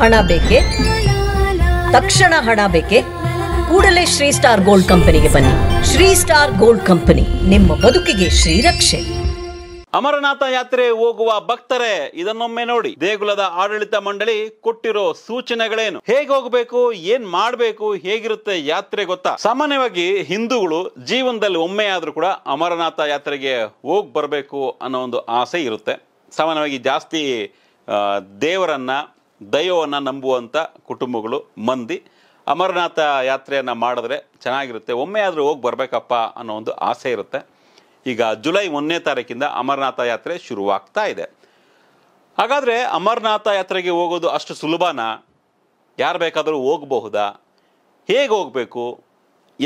ಹಣ ಬೇಕೆ ತಕ್ಷಣ ಹಣ ಬೇಕೆ ಕೂಡಲೇ ಶ್ರೀ ಸ್ಟಾರ್ ಗೋಲ್ಡ್ ಕಂಪನಿಗೆ ಬನ್ನಿ ಶ್ರೀ ಸ್ಟಾರ್ ಗೋಲ್ಡ್ ಕಂಪನಿ ನಿಮ್ಮ ಬದುಕಿಗೆ ಶ್ರೀರಕ್ಷೆ ಅಮರನಾಥ ಯಾತ್ರೆ ಹೋಗುವ ಭಕ್ತರೇ ಇದನ್ನೊಮ್ಮೆ ನೋಡಿ ದೇಗುಲದ ಆಡಳಿತ ಮಂಡಳಿ ಕೊಟ್ಟಿರೋ ಸೂಚನೆಗಳೇನು ಹೇಗೆ ಹೋಗ್ಬೇಕು ಏನ್ ಮಾಡಬೇಕು ಹೇಗಿರುತ್ತೆ ಯಾತ್ರೆ ಗೊತ್ತಾ ಸಾಮಾನ್ಯವಾಗಿ ಹಿಂದೂಗಳು ಜೀವನದಲ್ಲಿ ಒಮ್ಮೆ ಆದ್ರೂ ಕೂಡ ಅಮರನಾಥ ಯಾತ್ರೆಗೆ ಹೋಗಿ ಬರಬೇಕು ಅನ್ನೋ ಒಂದು ಆಸೆ ಇರುತ್ತೆ ಸಾಮಾನ್ಯವಾಗಿ ಜಾಸ್ತಿ ದೇವರನ್ನ ದೈವವನ್ನು ನಂಬುವಂಥ ಕುಟುಂಬಗಳು ಮಂದಿ ಅಮರನಾಥ ಯಾತ್ರೆಯನ್ನು ಮಾಡಿದ್ರೆ ಚೆನ್ನಾಗಿರುತ್ತೆ ಒಮ್ಮೆ ಆದರೂ ಹೋಗಿ ಬರಬೇಕಪ್ಪ ಅನ್ನೋ ಒಂದು ಆಸೆ ಇರುತ್ತೆ ಈಗ ಜುಲೈ ಒಂದನೇ ತಾರೀಕಿಂದ ಅಮರನಾಥ ಯಾತ್ರೆ ಶುರುವಾಗ್ತಾ ಇದೆ ಹಾಗಾದರೆ ಅಮರನಾಥ ಯಾತ್ರೆಗೆ ಹೋಗೋದು ಅಷ್ಟು ಸುಲಭನಾ ಯಾರು ಬೇಕಾದರೂ ಹೋಗಬಹುದಾ ಹೇಗೆ ಹೋಗಬೇಕು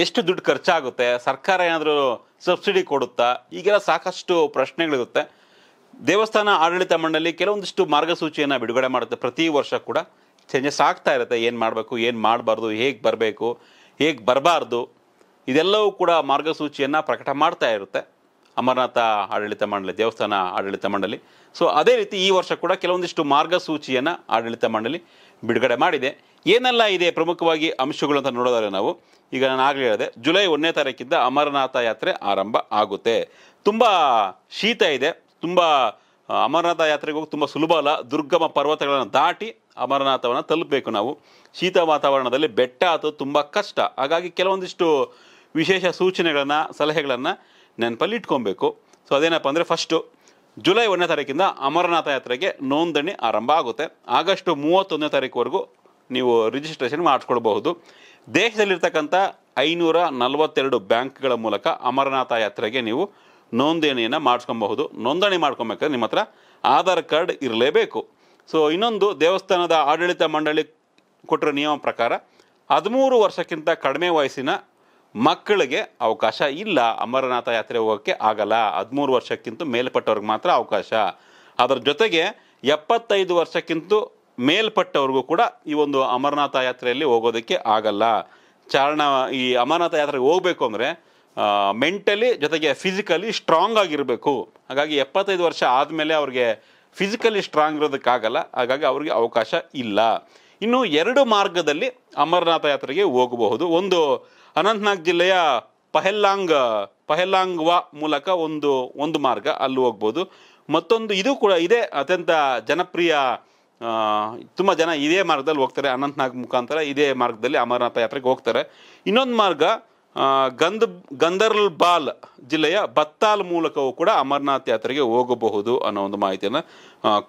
ಎಷ್ಟು ದುಡ್ಡು ಖರ್ಚಾಗುತ್ತೆ ಸರ್ಕಾರ ಏನಾದರೂ ಸಬ್ಸಿಡಿ ಕೊಡುತ್ತಾ ಈಗೆಲ್ಲ ಸಾಕಷ್ಟು ಪ್ರಶ್ನೆಗಳಿರುತ್ತೆ ದೇವಸ್ಥಾನ ಆಡಳಿತ ಮಂಡಳಿ ಕೆಲವೊಂದಿಷ್ಟು ಮಾರ್ಗಸೂಚಿಯನ್ನು ಬಿಡುಗಡೆ ಮಾಡುತ್ತೆ ಪ್ರತಿ ವರ್ಷ ಕೂಡ ಚೇಂಜಸ್ ಆಗ್ತಾ ಇರುತ್ತೆ ಏನು ಮಾಡಬೇಕು ಏನು ಮಾಡಬಾರ್ದು ಹೇಗೆ ಬರಬೇಕು ಹೇಗೆ ಬರಬಾರ್ದು ಇದೆಲ್ಲವೂ ಕೂಡ ಮಾರ್ಗಸೂಚಿಯನ್ನು ಪ್ರಕಟ ಮಾಡ್ತಾ ಇರುತ್ತೆ ಅಮರನಾಥ ಆಡಳಿತ ಮಂಡಳಿ ದೇವಸ್ಥಾನ ಆಡಳಿತ ಮಂಡಳಿ ಸೊ ಅದೇ ರೀತಿ ಈ ವರ್ಷ ಕೂಡ ಕೆಲವೊಂದಿಷ್ಟು ಮಾರ್ಗಸೂಚಿಯನ್ನು ಆಡಳಿತ ಮಂಡಳಿ ಬಿಡುಗಡೆ ಮಾಡಿದೆ ಏನೆಲ್ಲ ಇದೆ ಪ್ರಮುಖವಾಗಿ ಅಂಶಗಳು ಅಂತ ನೋಡೋದಾದ್ರೆ ನಾವು ಈಗ ನಾನು ಆಗಲೇ ಹೇಳಿದೆ ಜುಲೈ ಒಂದನೇ ತಾರೀಕಿಂದ ಅಮರನಾಥ ಯಾತ್ರೆ ಆರಂಭ ಆಗುತ್ತೆ ತುಂಬ ಶೀತ ಇದೆ ತುಂಬ ಅಮರನಾಥ ಯಾತ್ರೆಗೆ ಹೋಗಿ ತುಂಬ ಸುಲಭ ಅಲ್ಲ ದುರ್ಗಮ ಪರ್ವತಗಳನ್ನು ದಾಟಿ ಅಮರನಾಥವನ್ನು ತಲುಪಬೇಕು ನಾವು ಶೀತ ವಾತಾವರಣದಲ್ಲಿ ಬೆಟ್ಟ ಅದು ತುಂಬ ಕಷ್ಟ ಹಾಗಾಗಿ ಕೆಲವೊಂದಿಷ್ಟು ವಿಶೇಷ ಸೂಚನೆಗಳನ್ನು ಸಲಹೆಗಳನ್ನು ನೆನಪಲ್ಲಿ ಇಟ್ಕೊಬೇಕು ಸೊ ಅದೇನಪ್ಪ ಅಂದರೆ ಫಸ್ಟು ಜುಲೈ ಒಂದನೇ ತಾರೀಕಿಂದ ಅಮರನಾಥ ಯಾತ್ರೆಗೆ ನೋಂದಣಿ ಆರಂಭ ಆಗುತ್ತೆ ಆಗಸ್ಟ್ ಮೂವತ್ತೊಂದನೇ ತಾರೀಕುವರೆಗೂ ನೀವು ರಿಜಿಸ್ಟ್ರೇಷನ್ ಮಾಡಿಸ್ಕೊಳ್ಬಹುದು ದೇಶದಲ್ಲಿರ್ತಕ್ಕಂಥ ಐನೂರ ನಲವತ್ತೆರಡು ಬ್ಯಾಂಕ್ಗಳ ಮೂಲಕ ಅಮರನಾಥ ಯಾತ್ರೆಗೆ ನೀವು ನೋಂದಣಿಯನ್ನು ಮಾಡಿಸ್ಕೊಬಹುದು ನೋಂದಣಿ ಮಾಡ್ಕೊಬೇಕಾದ್ರೆ ನಿಮ್ಮ ಹತ್ರ ಆಧಾರ್ ಕಾರ್ಡ್ ಇರಲೇಬೇಕು ಸೊ ಇನ್ನೊಂದು ದೇವಸ್ಥಾನದ ಆಡಳಿತ ಮಂಡಳಿ ಕೊಟ್ಟಿರೋ ನಿಯಮ ಪ್ರಕಾರ ಹದಿಮೂರು ವರ್ಷಕ್ಕಿಂತ ಕಡಿಮೆ ವಯಸ್ಸಿನ ಮಕ್ಕಳಿಗೆ ಅವಕಾಶ ಇಲ್ಲ ಅಮರನಾಥ ಯಾತ್ರೆ ಹೋಗೋಕ್ಕೆ ಆಗಲ್ಲ ಹದಿಮೂರು ವರ್ಷಕ್ಕಿಂತ ಮೇಲ್ಪಟ್ಟವ್ರಿಗೆ ಮಾತ್ರ ಅವಕಾಶ ಅದರ ಜೊತೆಗೆ ಎಪ್ಪತ್ತೈದು ವರ್ಷಕ್ಕಿಂತ ಮೇಲ್ಪಟ್ಟವ್ರಿಗೂ ಕೂಡ ಈ ಒಂದು ಅಮರನಾಥ ಯಾತ್ರೆಯಲ್ಲಿ ಹೋಗೋದಕ್ಕೆ ಆಗಲ್ಲ ಚಾರಣ ಈ ಅಮರನಾಥ ಯಾತ್ರೆಗೆ ಹೋಗಬೇಕು ಅಂದರೆ ಮೆಂಟಲಿ ಜೊತೆಗೆ ಫಿಸಿಕಲಿ ಸ್ಟ್ರಾಂಗ್ ಆಗಿರಬೇಕು ಹಾಗಾಗಿ ಎಪ್ಪತ್ತೈದು ವರ್ಷ ಆದಮೇಲೆ ಅವ್ರಿಗೆ ಫಿಸಿಕಲಿ ಸ್ಟ್ರಾಂಗ್ ಇರೋದಕ್ಕಾಗಲ್ಲ ಹಾಗಾಗಿ ಅವ್ರಿಗೆ ಅವಕಾಶ ಇಲ್ಲ ಇನ್ನು ಎರಡು ಮಾರ್ಗದಲ್ಲಿ ಅಮರನಾಥ ಯಾತ್ರೆಗೆ ಹೋಗಬಹುದು ಒಂದು ಅನಂತನಾಗ್ ಜಿಲ್ಲೆಯ ಪಹೆಲ್ಲಾಂಗ್ ಪಹೆಲ್ಲಾಂಗ್ ವ ಮೂಲಕ ಒಂದು ಒಂದು ಮಾರ್ಗ ಅಲ್ಲಿ ಹೋಗ್ಬೋದು ಮತ್ತೊಂದು ಇದು ಕೂಡ ಇದೇ ಅತ್ಯಂತ ಜನಪ್ರಿಯ ತುಂಬ ಜನ ಇದೇ ಮಾರ್ಗದಲ್ಲಿ ಹೋಗ್ತಾರೆ ಅನಂತನಾಗ್ ಮುಖಾಂತರ ಇದೇ ಮಾರ್ಗದಲ್ಲಿ ಅಮರನಾಥ ಯಾತ್ರೆಗೆ ಹೋಗ್ತಾರೆ ಇನ್ನೊಂದು ಮಾರ್ಗ ಗಂಧ ಗಂಧರ್ಲ್ ಬಾಲ್ ಜಿಲ್ಲೆಯ ಬತ್ತಾಲ್ ಮೂಲಕವೂ ಕೂಡ ಅಮರನಾಥ್ ಯಾತ್ರೆಗೆ ಹೋಗಬಹುದು ಅನ್ನೋ ಒಂದು ಮಾಹಿತಿಯನ್ನು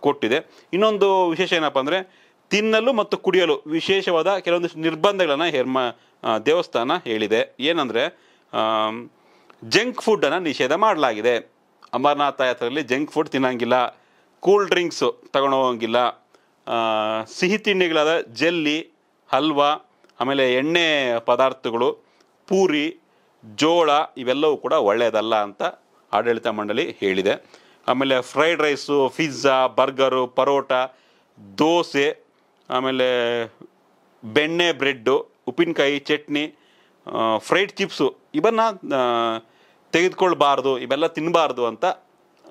ಕೊಟ್ಟಿದೆ ಇನ್ನೊಂದು ವಿಶೇಷ ಏನಪ್ಪ ಅಂದರೆ ತಿನ್ನಲು ಮತ್ತು ಕುಡಿಯಲು ವಿಶೇಷವಾದ ಕೆಲವೊಂದಿಷ್ಟು ನಿರ್ಬಂಧಗಳನ್ನು ಹೆರ್ಮ ದೇವಸ್ಥಾನ ಹೇಳಿದೆ ಏನಂದರೆ ಜಂಕ್ ಫುಡ್ಡನ್ನು ನಿಷೇಧ ಮಾಡಲಾಗಿದೆ ಅಮರನಾಥ ಯಾತ್ರೆಯಲ್ಲಿ ಜಂಕ್ ಫುಡ್ ತಿನ್ನೋಂಗಿಲ್ಲ ಕೂಲ್ ಡ್ರಿಂಕ್ಸು ತಗೊಂಡೋಗಂಗಿಲ್ಲ ಸಿಹಿ ತಿಂಡಿಗಳಾದ ಜೆಲ್ಲಿ ಹಲ್ವಾ ಆಮೇಲೆ ಎಣ್ಣೆ ಪದಾರ್ಥಗಳು ಪೂರಿ ಜೋಳ ಇವೆಲ್ಲವೂ ಕೂಡ ಒಳ್ಳೆಯದಲ್ಲ ಅಂತ ಆಡಳಿತ ಮಂಡಳಿ ಹೇಳಿದೆ ಆಮೇಲೆ fried rice pizza burger paratha dosa ಆಮೇಲೆ ಬೆಣ್ಣೆ ಬ್ರೆಡ್ಡು ಉಪ್ಪಿನಕಾಯಿ ಚಟ್ನಿ ಫ್ರೈಡ್ ಚಿಪ್ಸು ಇವನ್ನ ತೆಗೆದುಕೊಳ್ಬಾರ್ದು ಇವೆಲ್ಲ ತಿನ್ನಬಾರ್ದು ಅಂತ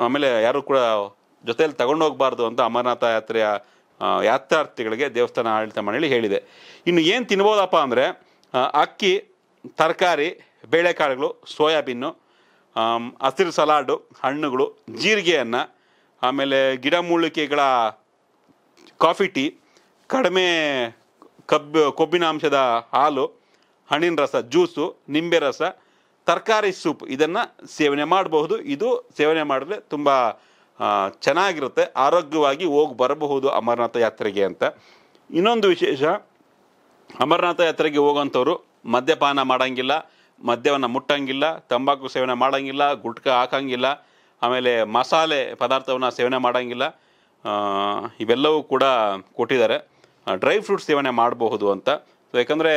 ಆಮೇಲೆ ಯಾರು ಕೂಡ ಜೊತೆಯಲ್ಲಿ ತಗೊಂಡೋಗ್ಬಾರ್ದು ಅಂತ ಅಮರನಾಥ ಯಾತ್ರೆಯ ಯಾತ್ರಾರ್ಥಿಗಳಿಗೆ ದೇವಸ್ಥಾನ ಆಡಳಿತ ಮಂಡಳಿ ಹೇಳಿದೆ ಇನ್ನು ಏನು ತಿನ್ಬೋದಪ್ಪ ಅಂದರೆ ಅಕ್ಕಿ ತರಕಾರಿ ಬೇಳೆಕಾಳುಗಳು ಸೋಯಾಬೀನು ಹಸಿರು ಸಲಾಡು ಹಣ್ಣುಗಳು ಜೀರಿಗೆಯನ್ನು ಆಮೇಲೆ ಗಿಡಮೂಲಿಕೆಗಳ ಕಾಫಿ ಟೀ ಕಡಿಮೆ ಕಬ್ಬು ಕೊಬ್ಬಿನಾಂಶದ ಹಾಲು ಹಣ್ಣಿನ ರಸ ಜ್ಯೂಸು ನಿಂಬೆ ರಸ ತರಕಾರಿ ಸೂಪ್ ಇದನ್ನು ಸೇವನೆ ಮಾಡಬಹುದು ಇದು ಸೇವನೆ ಮಾಡಿದ್ರೆ ತುಂಬ ಚೆನ್ನಾಗಿರುತ್ತೆ ಆರೋಗ್ಯವಾಗಿ ಹೋಗಿ ಬರಬಹುದು ಅಮರನಾಥ ಯಾತ್ರೆಗೆ ಅಂತ ಇನ್ನೊಂದು ವಿಶೇಷ ಅಮರನಾಥ ಯಾತ್ರೆಗೆ ಹೋಗೋಂಥವ್ರು ಮದ್ಯಪಾನ ಮಾಡೋಂಗಿಲ್ಲ ಮದ್ಯವನ್ನು ಮುಟ್ಟಂಗಿಲ್ಲ ತಂಬಾಕು ಸೇವನೆ ಮಾಡೋಂಗಿಲ್ಲ ಗುಟ್ಕ ಹಾಕಂಗಿಲ್ಲ ಆಮೇಲೆ ಮಸಾಲೆ ಪದಾರ್ಥವನ್ನು ಸೇವನೆ ಮಾಡೋಂಗಿಲ್ಲ ಇವೆಲ್ಲವೂ ಕೂಡ ಕೊಟ್ಟಿದ್ದಾರೆ ಡ್ರೈ ಫ್ರೂಟ್ಸ್ ಸೇವನೆ ಮಾಡಬಹುದು ಅಂತ ಸೊ ಯಾಕಂದರೆ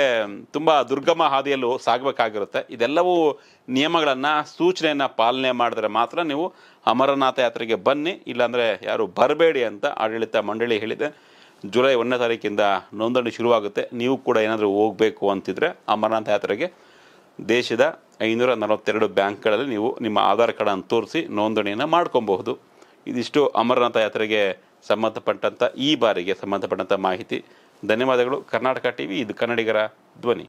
ತುಂಬ ದುರ್ಗಮ ಹಾದಿಯಲ್ಲೂ ಸಾಗಬೇಕಾಗಿರುತ್ತೆ ಇದೆಲ್ಲವೂ ನಿಯಮಗಳನ್ನು ಸೂಚನೆಯನ್ನು ಪಾಲನೆ ಮಾಡಿದ್ರೆ ಮಾತ್ರ ನೀವು ಅಮರನಾಥ ಯಾತ್ರೆಗೆ ಬನ್ನಿ ಇಲ್ಲಾಂದರೆ ಯಾರು ಬರಬೇಡಿ ಅಂತ ಆಡಳಿತ ಮಂಡಳಿ ಹೇಳಿದೆ ಜುಲೈ ಒಂದನೇ ತಾರೀಕಿಂದ ನೋಂದಣಿ ಶುರುವಾಗುತ್ತೆ ನೀವು ಕೂಡ ಏನಾದರೂ ಹೋಗಬೇಕು ಅಂತಿದ್ರೆ ಅಮರನಾಥ ಯಾತ್ರೆಗೆ ದೇಶದ ಐನೂರ ನಲವತ್ತೆರಡು ಬ್ಯಾಂಕ್ಗಳಲ್ಲಿ ನೀವು ನಿಮ್ಮ ಆಧಾರ್ ಕಾರ್ಡನ್ನು ತೋರಿಸಿ ನೋಂದಣಿಯನ್ನು ಮಾಡ್ಕೊಬಹುದು ಇದಿಷ್ಟು ಅಮರನಾಥ ಯಾತ್ರೆಗೆ ಸಂಬಂಧಪಟ್ಟಂಥ ಈ ಬಾರಿಗೆ ಸಂಬಂಧಪಟ್ಟಂಥ ಮಾಹಿತಿ ಧನ್ಯವಾದಗಳು ಕರ್ನಾಟಕ ಟಿ ವಿ ಇದು ಕನ್ನಡಿಗರ ಧ್ವನಿ